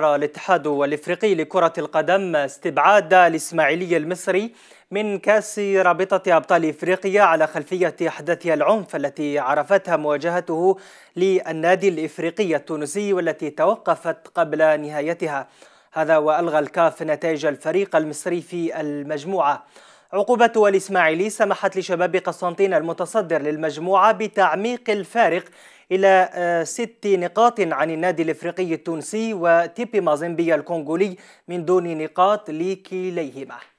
الاتحاد الافريقي لكرة القدم استبعاد الاسماعيلي المصري من كاس رابطة ابطال افريقيا على خلفية احداث العنف التي عرفتها مواجهته للنادي الافريقي التونسي والتي توقفت قبل نهايتها هذا والغى الكاف نتائج الفريق المصري في المجموعة عقوبة الإسماعيلي سمحت لشباب قسنطين المتصدر للمجموعة بتعميق الفارق إلى آه، ست نقاط عن النادي الإفريقي التونسي وتيبي مازيمبيا الكونغولي من دون نقاط لكليهما